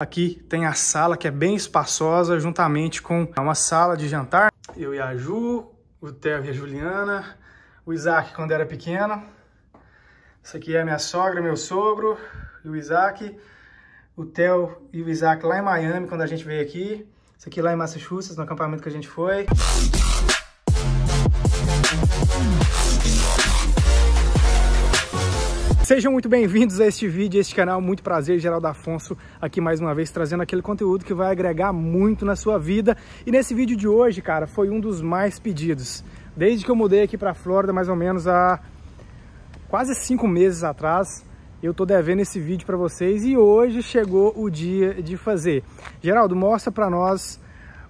Aqui tem a sala que é bem espaçosa, juntamente com uma sala de jantar. Eu e a Ju, o Theo e a Juliana, o Isaac quando era pequeno. Isso aqui é minha sogra, meu sogro e o Isaac. O Theo e o Isaac lá em Miami, quando a gente veio aqui. Isso aqui lá em Massachusetts, no acampamento que a gente foi. Sejam muito bem-vindos a este vídeo, a este canal. Muito prazer, Geraldo Afonso, aqui mais uma vez trazendo aquele conteúdo que vai agregar muito na sua vida. E nesse vídeo de hoje, cara, foi um dos mais pedidos. Desde que eu mudei aqui para a Flórida, mais ou menos há quase cinco meses atrás, eu tô devendo esse vídeo para vocês e hoje chegou o dia de fazer. Geraldo, mostra para nós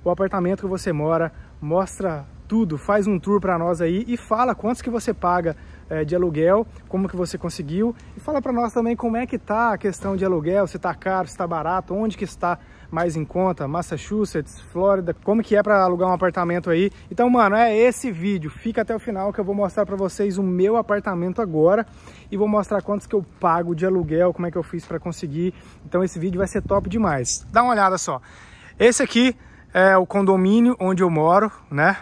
o apartamento que você mora, mostra tudo, faz um tour para nós aí e fala quantos que você paga é, de aluguel, como que você conseguiu e fala para nós também como é que tá a questão de aluguel, se está caro, se está barato, onde que está mais em conta, Massachusetts, Flórida, como que é para alugar um apartamento aí. Então, mano, é esse vídeo. Fica até o final que eu vou mostrar para vocês o meu apartamento agora e vou mostrar quantos que eu pago de aluguel, como é que eu fiz para conseguir. Então, esse vídeo vai ser top demais. Dá uma olhada só. Esse aqui é o condomínio onde eu moro, né?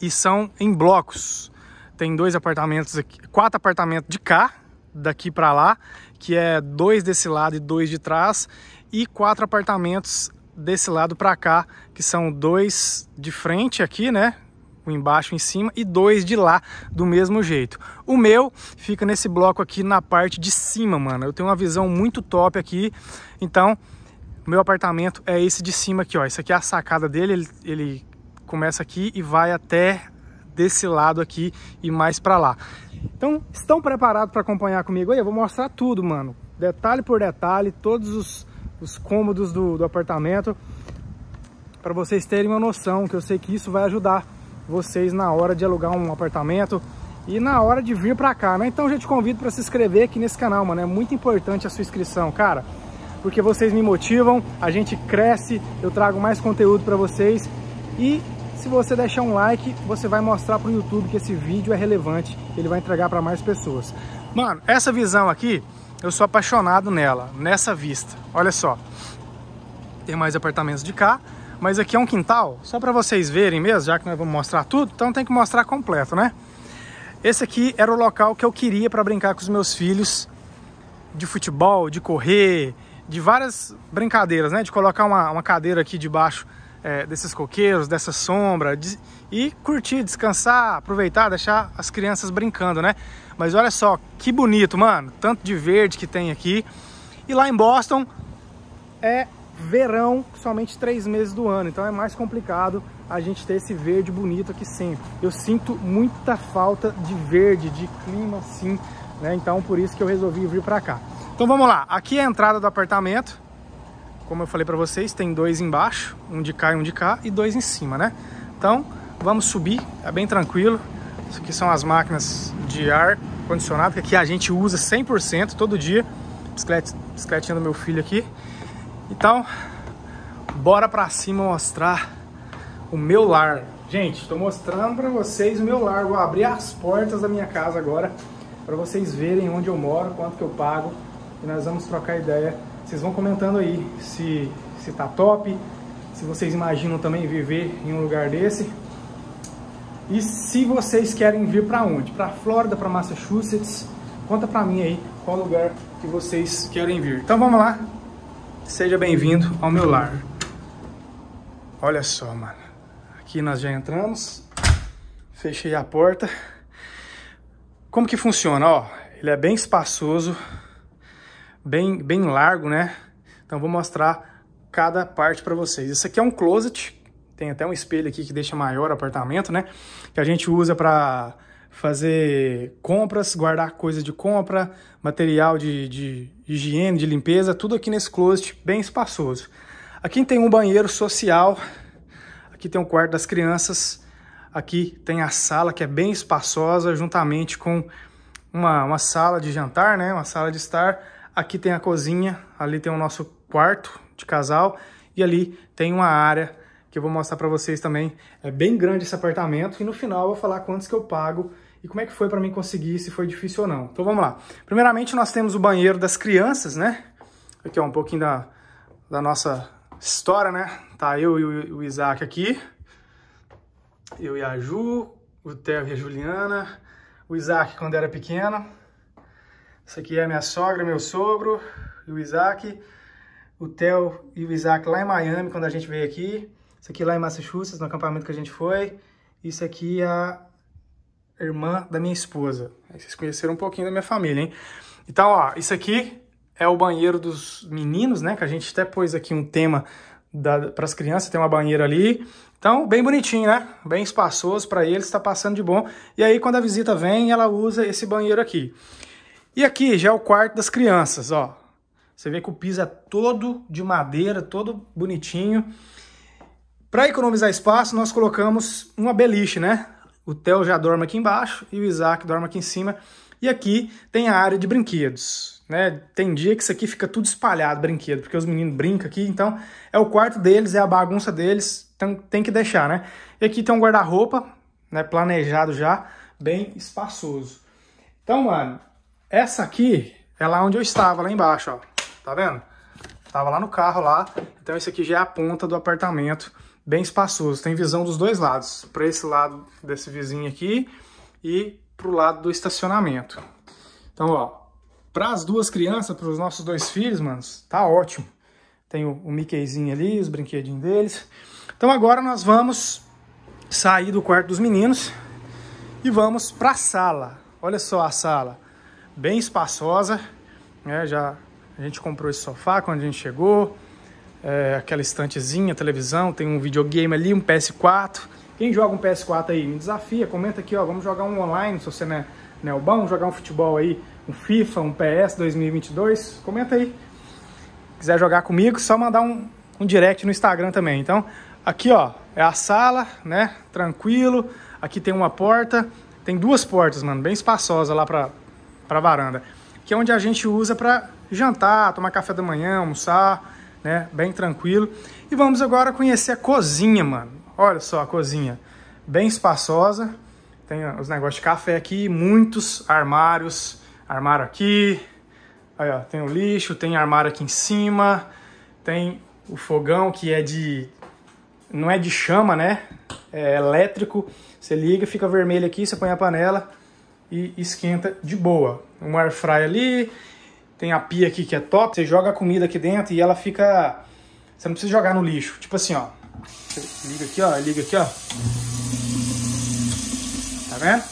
E são em blocos tem dois apartamentos aqui, quatro apartamentos de cá, daqui para lá, que é dois desse lado e dois de trás, e quatro apartamentos desse lado para cá, que são dois de frente aqui, né? O embaixo em cima e dois de lá do mesmo jeito. O meu fica nesse bloco aqui na parte de cima, mano. Eu tenho uma visão muito top aqui. Então, meu apartamento é esse de cima aqui, ó. Isso aqui é a sacada dele, ele, ele começa aqui e vai até desse lado aqui e mais para lá. Então, estão preparados para acompanhar comigo aí? Eu vou mostrar tudo, mano. Detalhe por detalhe, todos os, os cômodos do, do apartamento, para vocês terem uma noção, que eu sei que isso vai ajudar vocês na hora de alugar um apartamento e na hora de vir para cá, né? Então, já te convido para se inscrever aqui nesse canal, mano. É muito importante a sua inscrição, cara, porque vocês me motivam, a gente cresce, eu trago mais conteúdo para vocês e se você deixar um like, você vai mostrar para o YouTube que esse vídeo é relevante, ele vai entregar para mais pessoas. Mano, essa visão aqui, eu sou apaixonado nela, nessa vista. Olha só, tem mais apartamentos de cá, mas aqui é um quintal, só para vocês verem mesmo, já que nós vamos mostrar tudo, então tem que mostrar completo, né? Esse aqui era o local que eu queria para brincar com os meus filhos de futebol, de correr, de várias brincadeiras, né? De colocar uma, uma cadeira aqui debaixo é, desses coqueiros, dessa sombra, de, e curtir, descansar, aproveitar, deixar as crianças brincando, né? Mas olha só, que bonito, mano, tanto de verde que tem aqui. E lá em Boston é verão somente três meses do ano, então é mais complicado a gente ter esse verde bonito aqui sempre. Eu sinto muita falta de verde, de clima assim, né? Então por isso que eu resolvi vir para cá. Então vamos lá, aqui é a entrada do apartamento, como eu falei para vocês, tem dois embaixo, um de cá e um de cá, e dois em cima, né? Então, vamos subir, é bem tranquilo. Isso aqui são as máquinas de ar condicionado, que aqui a gente usa 100% todo dia. Bicicleta, bicicletinha do meu filho aqui. Então, bora para cima mostrar o meu lar. Gente, estou mostrando para vocês o meu lar. Vou abrir as portas da minha casa agora, para vocês verem onde eu moro, quanto que eu pago. E nós vamos trocar ideia vocês vão comentando aí se, se tá top, se vocês imaginam também viver em um lugar desse. E se vocês querem vir para onde? Para Flórida, para Massachusetts? Conta para mim aí qual lugar que vocês querem vir. Então vamos lá. Seja bem-vindo ao meu lar. Olha só, mano. Aqui nós já entramos. Fechei a porta. Como que funciona? Ó, ele é bem espaçoso bem, bem largo, né? Então vou mostrar cada parte para vocês. Isso aqui é um closet, tem até um espelho aqui que deixa maior o apartamento, né? Que a gente usa para fazer compras, guardar coisa de compra, material de, de, higiene, de limpeza, tudo aqui nesse closet bem espaçoso. Aqui tem um banheiro social, aqui tem um quarto das crianças, aqui tem a sala que é bem espaçosa, juntamente com uma, uma sala de jantar, né? uma sala de estar, Aqui tem a cozinha, ali tem o nosso quarto de casal e ali tem uma área que eu vou mostrar para vocês também. É bem grande esse apartamento e no final eu vou falar quantos que eu pago e como é que foi para mim conseguir, se foi difícil ou não. Então vamos lá. Primeiramente nós temos o banheiro das crianças, né? Aqui é um pouquinho da, da nossa história, né? Tá eu e o Isaac aqui, eu e a Ju, o Theo e a Juliana, o Isaac quando era pequeno, essa aqui é a minha sogra, meu sogro e o Isaac. O Theo e o Isaac lá em Miami, quando a gente veio aqui. Isso aqui é lá em Massachusetts, no acampamento que a gente foi. Isso aqui é a irmã da minha esposa. Aí vocês conheceram um pouquinho da minha família, hein? Então, ó, isso aqui é o banheiro dos meninos, né? Que a gente até pôs aqui um tema para as crianças, tem uma banheira ali. Então, bem bonitinho, né? Bem espaçoso para eles, está passando de bom. E aí, quando a visita vem, ela usa esse banheiro aqui. E aqui já é o quarto das crianças, ó. Você vê que o piso é todo de madeira, todo bonitinho. Para economizar espaço, nós colocamos uma beliche, né? O Theo já dorme aqui embaixo e o Isaac dorme aqui em cima. E aqui tem a área de brinquedos, né? Tem dia que isso aqui fica tudo espalhado, brinquedo, porque os meninos brincam aqui, então é o quarto deles, é a bagunça deles, tem, então tem que deixar, né? E aqui tem um guarda-roupa, né, planejado já, bem espaçoso. Então, mano, essa aqui é lá onde eu estava, lá embaixo, ó. Tá vendo? Tava lá no carro lá. Então esse aqui já é a ponta do apartamento, bem espaçoso. Tem visão dos dois lados, para esse lado desse vizinho aqui e pro lado do estacionamento. Então, ó, para as duas crianças, para os nossos dois filhos, manos, tá ótimo. Tem o, o Mickeyzinho ali, os brinquedinhos deles. Então agora nós vamos sair do quarto dos meninos e vamos para a sala. Olha só a sala bem espaçosa, né? Já a gente comprou esse sofá quando a gente chegou, é, aquela estantezinha, televisão, tem um videogame ali, um PS4. Quem joga um PS4 aí? Me desafia, comenta aqui, ó, vamos jogar um online, se você não é, não é o bom, jogar um futebol aí, um FIFA, um PS 2022, comenta aí. Quiser jogar comigo, só mandar um, um direct no Instagram também. Então, aqui ó, é a sala, né, tranquilo, aqui tem uma porta, tem duas portas, mano, bem espaçosa lá para para a varanda, que é onde a gente usa para jantar, tomar café da manhã, almoçar, né? Bem tranquilo. E vamos agora conhecer a cozinha, mano. Olha só a cozinha, bem espaçosa. Tem os negócios de café aqui, muitos armários, armário aqui. Aí, ó, tem o lixo, tem armário aqui em cima, tem o fogão que é de não é de chama, né? É elétrico. Você liga, fica vermelho aqui, você põe a panela, e esquenta de boa. Um air fry ali, tem a pia aqui que é top, você joga a comida aqui dentro e ela fica... Você não precisa jogar no lixo, tipo assim, ó. Você liga aqui, ó, liga aqui, ó. Tá vendo?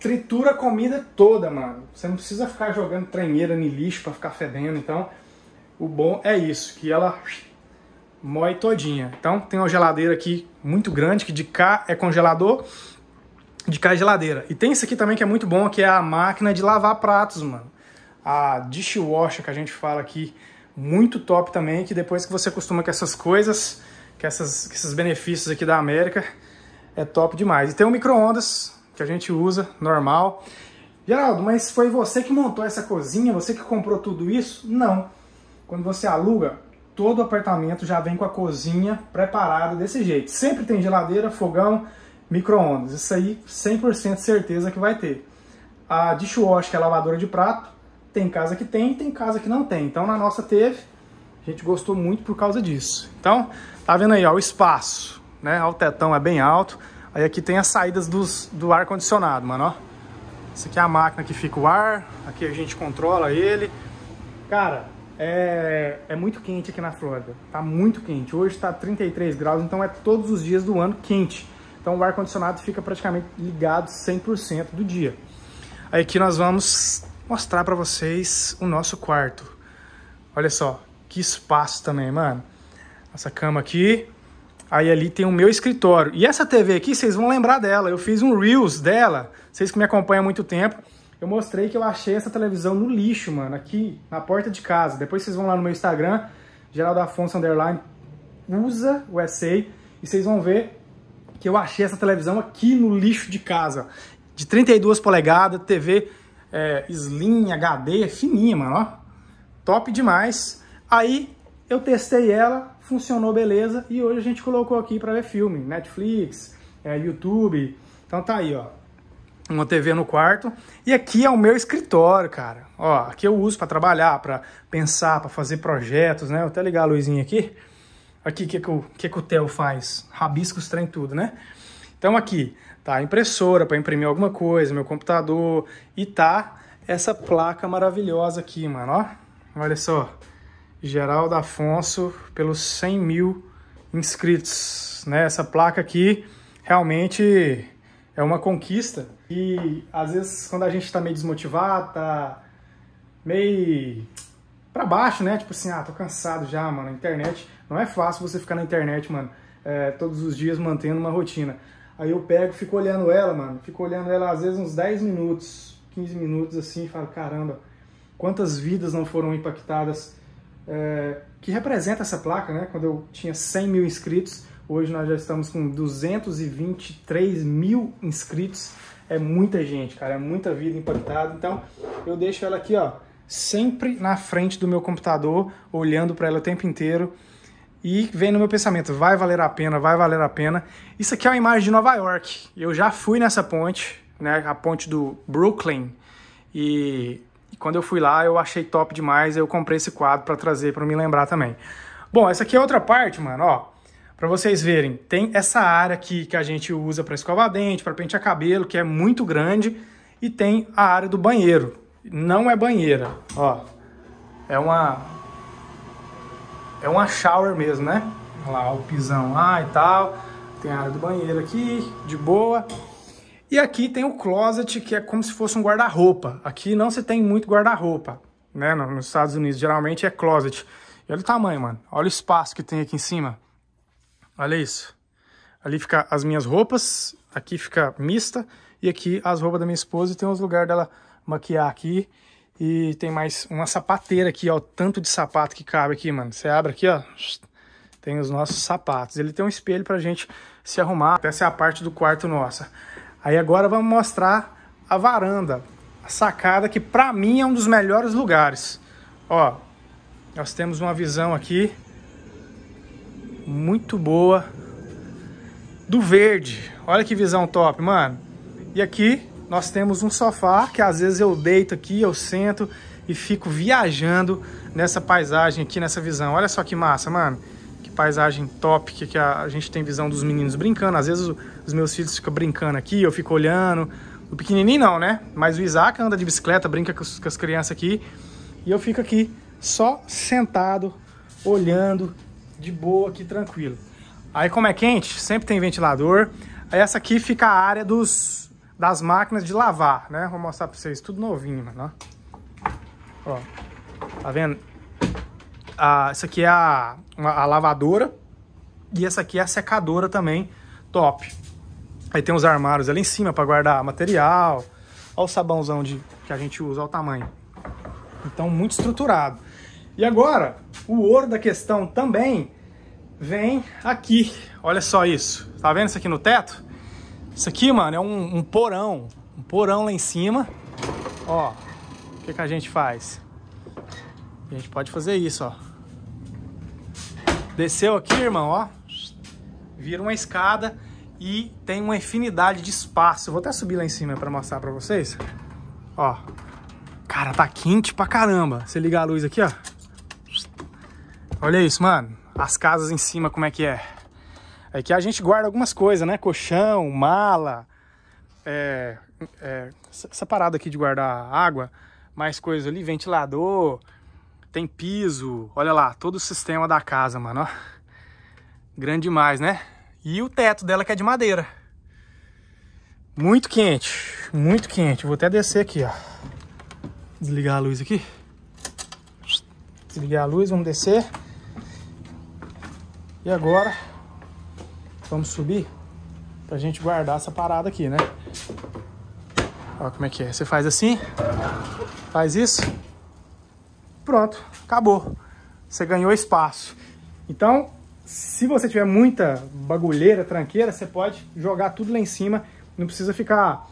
Tritura a comida toda, mano. Você não precisa ficar jogando tremeira no lixo para ficar fedendo, então... O bom é isso, que ela moe todinha. Então tem uma geladeira aqui muito grande, que de cá é congelador de caixa de geladeira. E tem isso aqui também que é muito bom, que é a máquina de lavar pratos, mano. A dishwasher que a gente fala aqui, muito top também, que depois que você acostuma com essas coisas, com, essas, com esses benefícios aqui da América, é top demais. E tem o micro-ondas, que a gente usa, normal. Geraldo, mas foi você que montou essa cozinha, você que comprou tudo isso? Não. Quando você aluga, todo apartamento já vem com a cozinha preparada desse jeito. Sempre tem geladeira, fogão, micro-ondas. Isso aí, 100% certeza que vai ter. A dishwasher, que é a lavadora de prato, tem casa que tem tem casa que não tem. Então, na nossa teve, a gente gostou muito por causa disso. Então, tá vendo aí, ó, o espaço, né? o tetão é bem alto. Aí aqui tem as saídas dos, do ar-condicionado, mano, ó. Isso aqui é a máquina que fica o ar, aqui a gente controla ele. Cara, é, é, muito quente aqui na Flórida. Tá muito quente. Hoje tá 33 graus, então é todos os dias do ano quente. Então o ar-condicionado fica praticamente ligado 100% do dia. Aí aqui nós vamos mostrar para vocês o nosso quarto. Olha só, que espaço também, mano. Essa cama aqui. Aí ali tem o meu escritório. E essa TV aqui, vocês vão lembrar dela. Eu fiz um Reels dela. Vocês que me acompanham há muito tempo. Eu mostrei que eu achei essa televisão no lixo, mano. Aqui, na porta de casa. Depois vocês vão lá no meu Instagram. Geraldo Afonso Underline. Usa USA. E vocês vão ver que eu achei essa televisão aqui no lixo de casa. De 32 polegadas, TV é, Slim, HD, é fininha, mano, ó. Top demais. Aí eu testei ela, funcionou beleza, e hoje a gente colocou aqui para ver filme, Netflix, é, YouTube. Então tá aí, ó. Uma TV no quarto. E aqui é o meu escritório, cara. Ó, aqui eu uso para trabalhar, para pensar, para fazer projetos, né? Vou até ligar a luzinha aqui. Aqui, o que, é que, o, que, é que o Theo faz? rabiscos os trem tudo, né? Então aqui tá a impressora para imprimir alguma coisa, meu computador e tá essa placa maravilhosa aqui, mano, ó. Olha só, Geraldo Afonso pelos 100 mil inscritos, né? Essa placa aqui realmente é uma conquista e às vezes quando a gente tá meio desmotivado, tá meio pra baixo, né? Tipo assim, ah, tô cansado já, mano. Internet, não é fácil você ficar na internet, mano, é, todos os dias mantendo uma rotina. Aí eu pego, fico olhando ela, mano. Fico olhando ela às vezes uns 10 minutos, 15 minutos assim, e falo, caramba, quantas vidas não foram impactadas. É, que representa essa placa, né? Quando eu tinha 100 mil inscritos, hoje nós já estamos com 223 mil inscritos. É muita gente, cara, é muita vida impactada. Então eu deixo ela aqui, ó sempre na frente do meu computador, olhando para ela o tempo inteiro. E vem no meu pensamento, vai valer a pena, vai valer a pena. Isso aqui é uma imagem de Nova York. Eu já fui nessa ponte, né, a ponte do Brooklyn. E, e quando eu fui lá, eu achei top demais, eu comprei esse quadro para trazer para me lembrar também. Bom, essa aqui é outra parte, mano, ó. Para vocês verem, tem essa área aqui que a gente usa para escovar dente, para pentear cabelo, que é muito grande, e tem a área do banheiro, não é banheira, ó. É uma... É uma shower mesmo, né? Olha lá, o pisão lá e tal. Tem a área do banheiro aqui, de boa. E aqui tem o closet, que é como se fosse um guarda-roupa. Aqui não se tem muito guarda-roupa, né? Nos Estados Unidos, geralmente é closet. E olha o tamanho, mano. Olha o espaço que tem aqui em cima. Olha isso. Ali fica as minhas roupas, aqui fica mista, e aqui as roupas da minha esposa e tem os lugares dela maquiar aqui. E tem mais uma sapateira aqui, ó. Tanto de sapato que cabe aqui, mano. Você abre aqui, ó. Tem os nossos sapatos. Ele tem um espelho pra gente se arrumar. Essa é a parte do quarto nossa. Aí agora vamos mostrar a varanda. A sacada que pra mim é um dos melhores lugares. Ó, nós temos uma visão aqui muito boa do verde. Olha que visão top, mano. E aqui nós temos um sofá que às vezes eu deito aqui, eu sento e fico viajando nessa paisagem aqui, nessa visão. Olha só que massa, mano. Que paisagem top que, que a, a, gente tem visão dos meninos brincando. Às vezes os meus filhos ficam brincando aqui, eu fico olhando. O pequenininho não, né? Mas o Isaac anda de bicicleta, brinca com, com as crianças aqui. E eu fico aqui só sentado, olhando, de boa aqui, tranquilo. Aí como é quente, sempre tem ventilador. Aí essa aqui fica a área dos, das máquinas de lavar, né? Vou mostrar para vocês, tudo novinho, né? Ó, tá vendo? Ah, essa aqui é a, uma, a lavadora e essa aqui é a secadora também, top. Aí tem os armários ali em cima para guardar material, o sabãozão de, que a gente usa, o tamanho. Então, muito estruturado. E agora, o ouro da questão também vem aqui. Olha só isso. Tá vendo isso aqui no teto? Isso aqui, mano, é um, um porão. Um porão lá em cima. Ó, o que, que a gente faz? A gente pode fazer isso, ó. Desceu aqui, irmão, ó. Vira uma escada e tem uma infinidade de espaço. Eu vou até subir lá em cima para mostrar para vocês. Ó. Cara, tá quente pra caramba. Você ligar a luz aqui, ó. Olha isso, mano. As casas em cima, como é que é? É que a gente guarda algumas coisas, né? Colchão, mala, é, é, essa parada aqui de guardar água, mais coisa ali, ventilador, tem piso, olha lá, todo o sistema da casa, mano, ó. Grande demais, né? E o teto dela que é de madeira. Muito quente, muito quente. Vou até descer aqui, ó. Desligar a luz aqui. Desligar a luz, vamos descer. E agora Vamos subir pra gente guardar essa parada aqui, né? Olha como é que é. Você faz assim, faz isso, pronto, acabou. Você ganhou espaço. Então, se você tiver muita bagulheira, tranqueira, você pode jogar tudo lá em cima, não precisa ficar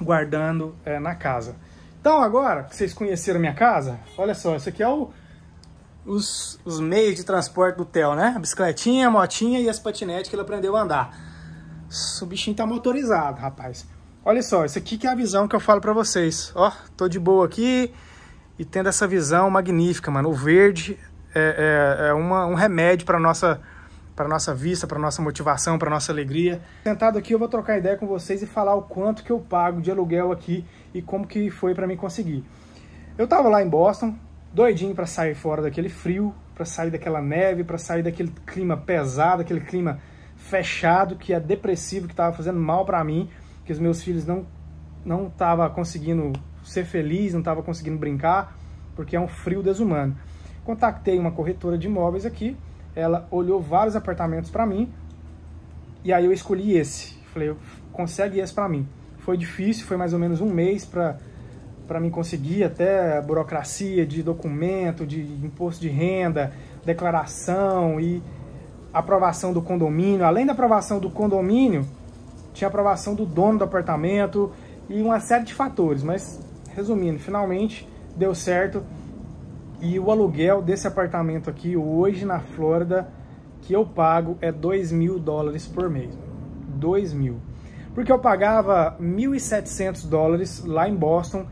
guardando é, na casa. Então, agora que vocês conheceram minha casa, olha só, isso aqui é o os, os meios de transporte do Theo, né? A bicicletinha, a motinha e as patinetes que ele aprendeu a andar. O bichinho tá motorizado, rapaz. Olha só, isso aqui que é a visão que eu falo pra vocês. Ó, tô de boa aqui e tendo essa visão magnífica, mano. O verde é, é, é uma, um remédio pra nossa para nossa vista, para nossa motivação, para nossa alegria. Sentado aqui eu vou trocar ideia com vocês e falar o quanto que eu pago de aluguel aqui e como que foi para mim conseguir. Eu tava lá em Boston, doidinho para sair fora daquele frio, para sair daquela neve, para sair daquele clima pesado, aquele clima fechado que é depressivo, que estava fazendo mal para mim, que os meus filhos não não estava conseguindo ser feliz, não estava conseguindo brincar, porque é um frio desumano. Contatei uma corretora de imóveis aqui, ela olhou vários apartamentos para mim e aí eu escolhi esse. Falei, consegue esse para mim. Foi difícil, foi mais ou menos um mês para para mim conseguir até a burocracia de documento, de imposto de renda, declaração e aprovação do condomínio. Além da aprovação do condomínio, tinha aprovação do dono do apartamento e uma série de fatores. Mas, resumindo, finalmente deu certo. E o aluguel desse apartamento aqui, hoje na Flórida, que eu pago é 2 mil dólares por mês. 2 mil. Porque eu pagava 1.700 dólares lá em Boston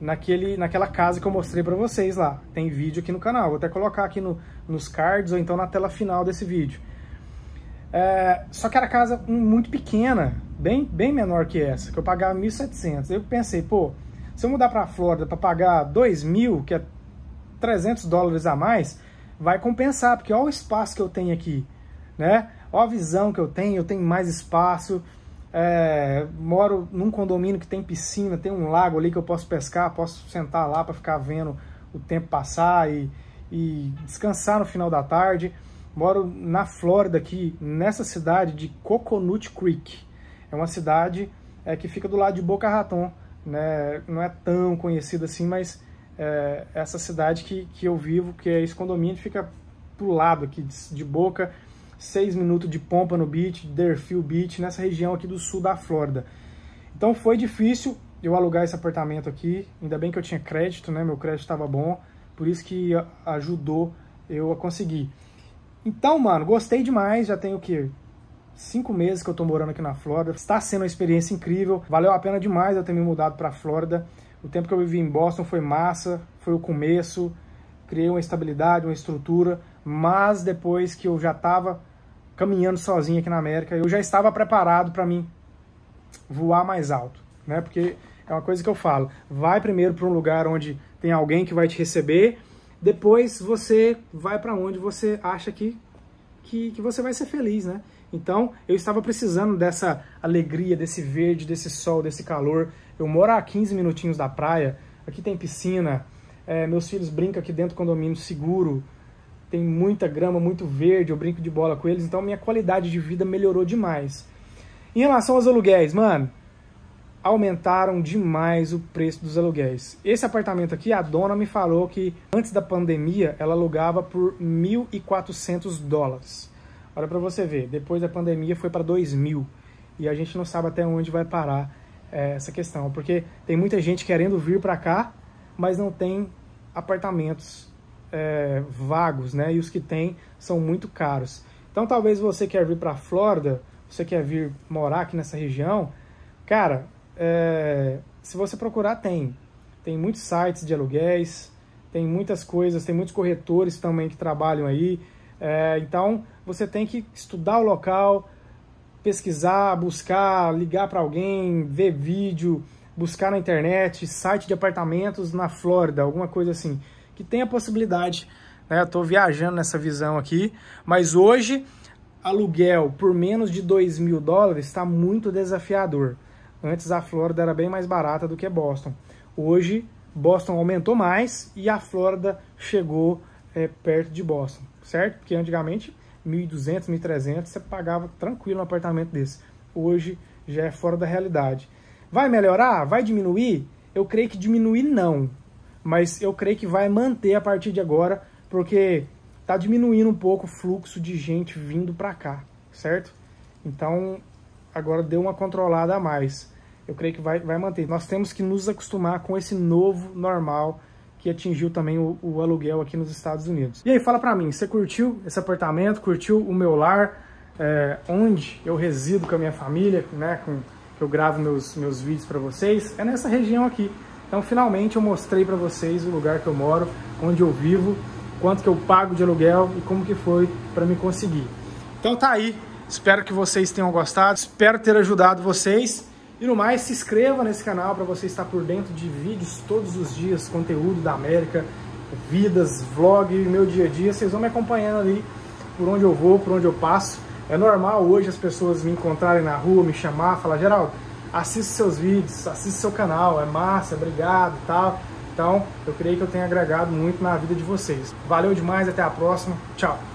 naquele, naquela casa que eu mostrei para vocês lá. Tem vídeo aqui no canal, vou até colocar aqui no, nos cards ou então na tela final desse vídeo. É, só que era casa hum, muito pequena, bem, bem menor que essa, que eu pagava 1.700. Eu pensei, pô, se eu mudar para a Flórida para pagar 2.000, que é 300 dólares a mais, vai compensar, porque olha o espaço que eu tenho aqui, né? Olha a visão que eu tenho, eu tenho mais espaço, é, moro num condomínio que tem piscina, tem um lago ali que eu posso pescar, posso sentar lá para ficar vendo o tempo passar e, e descansar no final da tarde. Moro na Flórida aqui, nessa cidade de Coconut Creek. É uma cidade é, que fica do lado de Boca Raton, né? Não é tão conhecida assim, mas é, essa cidade que, que eu vivo, que é esse condomínio, fica pro lado aqui de, de Boca 6 minutos de pompa no Beach, Deerfield Beach, nessa região aqui do sul da Flórida. Então foi difícil eu alugar esse apartamento aqui, ainda bem que eu tinha crédito, né? Meu crédito estava bom, por isso que ah, ajudou eu a conseguir. Então, mano, gostei demais, já tenho o quê? Cinco meses que eu tô morando aqui na Flórida. Está sendo uma experiência incrível, valeu a pena demais eu ter me mudado pra Flórida. O tempo que eu vivi em Boston foi massa, foi o começo, criei uma estabilidade, uma estrutura, mas depois que eu já estava caminhando sozinho aqui na América, eu já estava preparado para mim voar mais alto, né? Porque é uma coisa que eu falo, vai primeiro para um lugar onde tem alguém que vai te receber, depois você vai para onde você acha que, que, que você vai ser feliz, né? Então, eu estava precisando dessa alegria, desse verde, desse sol, desse calor. Eu moro a 15 minutinhos da praia, aqui tem piscina, é, meus filhos brincam aqui dentro do condomínio seguro, tem muita grama, muito verde, eu brinco de bola com eles, então minha qualidade de vida melhorou demais. Em relação aos aluguéis, mano, aumentaram demais o preço dos aluguéis. Esse apartamento aqui, a dona me falou que antes da pandemia ela alugava por 1.400 dólares. Olha para você ver, depois da pandemia foi para 2.000 e a gente não sabe até onde vai parar é, essa questão, porque tem muita gente querendo vir para cá, mas não tem apartamentos é, vagos, né? E os que tem são muito caros. Então, talvez você quer vir para a Flórida, você quer vir morar aqui nessa região, cara, é, se você procurar, tem. Tem muitos sites de aluguéis, tem muitas coisas, tem muitos corretores também que trabalham aí. É, então, você tem que estudar o local, pesquisar, buscar, ligar para alguém, ver vídeo, buscar na internet, site de apartamentos na Flórida, alguma coisa assim que tem a possibilidade. Né? Estou viajando nessa visão aqui, mas hoje aluguel por menos de 2 mil dólares está muito desafiador. Antes a Flórida era bem mais barata do que Boston. Hoje Boston aumentou mais e a Flórida chegou é, perto de Boston, certo? Porque antigamente 1.200, 1.300 você pagava tranquilo um apartamento desse. Hoje já é fora da realidade. Vai melhorar? Vai diminuir? Eu creio que diminuir não mas eu creio que vai manter a partir de agora, porque tá diminuindo um pouco o fluxo de gente vindo para cá, certo? Então, agora deu uma controlada a mais. Eu creio que vai, vai manter. Nós temos que nos acostumar com esse novo normal que atingiu também o, o aluguel aqui nos Estados Unidos. E aí, fala para mim, você curtiu esse apartamento? Curtiu o meu lar? É, onde eu resido com a minha família, né? Com, que eu gravo meus, meus vídeos para vocês, é nessa região aqui. Então finalmente eu mostrei para vocês o lugar que eu moro, onde eu vivo, quanto que eu pago de aluguel e como que foi para me conseguir. Então tá aí, espero que vocês tenham gostado, espero ter ajudado vocês. E no mais, se inscreva nesse canal para você estar por dentro de vídeos todos os dias, conteúdo da América, vidas, vlog, meu dia a dia. Vocês vão me acompanhando ali por onde eu vou, por onde eu passo. É normal hoje as pessoas me encontrarem na rua, me chamar, falar, Geraldo, assiste seus vídeos, assiste seu canal, é massa, obrigado e tal. Então, eu creio que eu tenho agregado muito na vida de vocês. Valeu demais, até a próxima. Tchau!